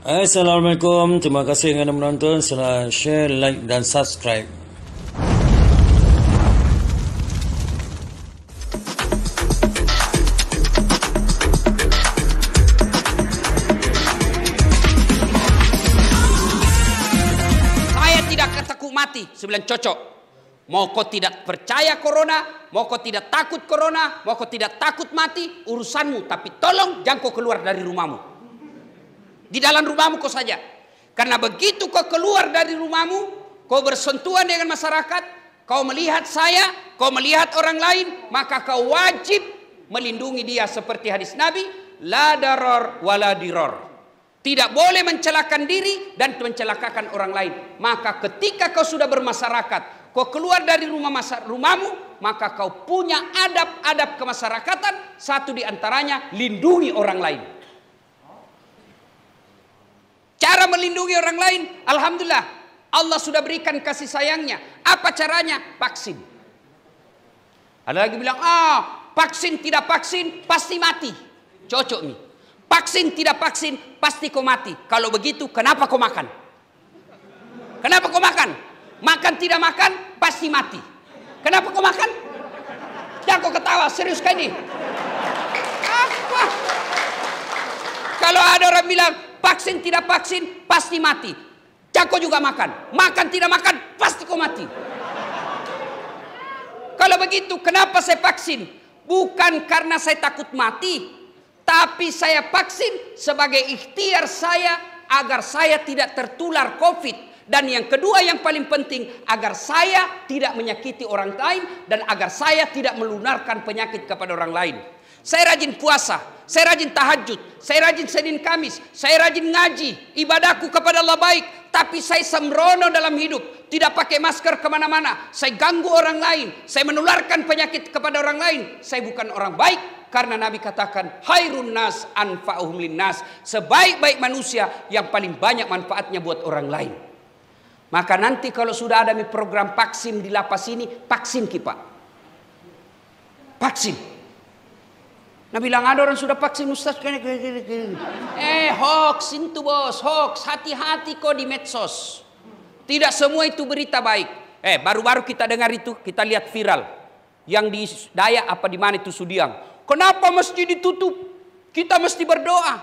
Hai, Assalamualaikum. Terima kasih kerana menonton. Sila share, like dan subscribe. Saya tidak ketekuk mati sebelum cocok. Mau kau tidak percaya corona, mau kau tidak takut corona, mau kau tidak takut mati, urusanmu. Tapi tolong jangan kau keluar dari rumahmu. Di dalam rumahmu kau saja. Karena begitu kau keluar dari rumahmu, kau bersentuhan dengan masyarakat, kau melihat saya, kau melihat orang lain, maka kau wajib melindungi dia seperti hadis Nabi, la daror wala diror. Tidak boleh mencelakakan diri dan mencelakakan orang lain. Maka ketika kau sudah bermasyarakat, kau keluar dari rumah rumahmu, maka kau punya adab-adab kemasyarakatan. Satu di antaranya lindungi orang lain. Cara melindungi orang lain, alhamdulillah Allah sudah berikan kasih sayangnya. Apa caranya? Vaksin. Ada lagi bilang, "Ah, vaksin tidak vaksin pasti mati." Cocok nih. Vaksin tidak vaksin pasti kau mati. Kalau begitu kenapa kau makan? Kenapa kau makan? Makan tidak makan pasti mati. Kenapa kau makan? Jangan kau ketawa, serius kan ini. Apa? Kalau ada orang bilang, Vaksin tidak vaksin pasti mati. Cako juga makan. Makan tidak makan pasti kau mati. Kalau begitu kenapa saya vaksin? Bukan karena saya takut mati, tapi saya vaksin sebagai ikhtiar saya agar saya tidak tertular COVID. Dan yang kedua yang paling penting agar saya tidak menyakiti orang lain dan agar saya tidak melunarkan penyakit kepada orang lain. Saya rajin puasa, saya rajin tahajud, saya rajin Senin Kamis, saya rajin ngaji, ibadahku kepada Allah baik, tapi saya sembrono dalam hidup, tidak pakai masker kemana-mana, saya ganggu orang lain, saya menularkan penyakit kepada orang lain, saya bukan orang baik, karena Nabi katakan, Hayrun nas anfa'uhum linnas, sebaik-baik manusia yang paling banyak manfaatnya buat orang lain. Maka nanti kalau sudah ada program vaksin di lapas ini, vaksin kita. Vaksin. Nah bilang ada orang sudah vaksin Ustaz kene kene kene. Eh hoax itu bos, hoax hati-hati kok di medsos. Tidak semua itu berita baik. Eh baru-baru kita dengar itu, kita lihat viral. Yang di daya apa di mana itu Sudiang. Kenapa masjid ditutup? Kita mesti berdoa.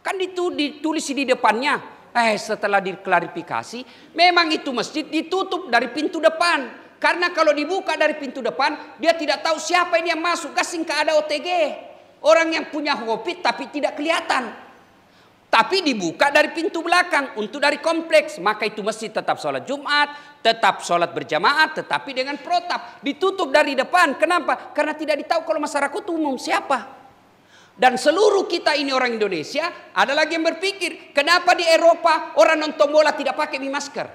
Kan itu ditulis di depannya. Eh setelah diklarifikasi, memang itu masjid ditutup dari pintu depan. Karena kalau dibuka dari pintu depan, dia tidak tahu siapa ini yang masuk. Kasih ke ada OTG. Orang yang punya hobi tapi tidak kelihatan. Tapi dibuka dari pintu belakang untuk dari kompleks. Maka itu masjid tetap sholat Jumat, tetap sholat berjamaah, tetapi dengan protap. Ditutup dari depan. Kenapa? Karena tidak ditahu kalau masyarakat umum siapa. Dan seluruh kita ini orang Indonesia ada lagi yang berpikir kenapa di Eropa orang nonton bola tidak pakai masker.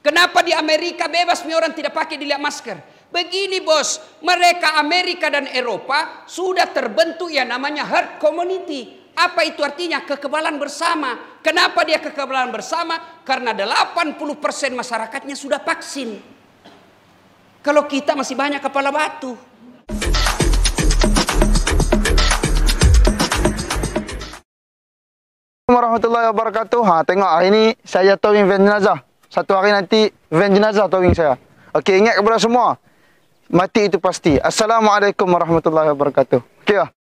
Kenapa di Amerika bebas orang tidak pakai dilihat masker? Begini bos, mereka Amerika dan Eropa sudah terbentuk yang namanya herd community. Apa itu artinya? Kekebalan bersama. Kenapa dia kekebalan bersama? Karena 80% masyarakatnya sudah vaksin. Kalau kita masih banyak kepala batu. warahmatullahi wabarakatuh. Ha, tengok ini saya towing van jenazah. Satu hari nanti van jenazah towing saya. Okey, ingat kepada semua. Mati itu pasti. Assalamualaikum warahmatullahi wabarakatuh. Okay ah.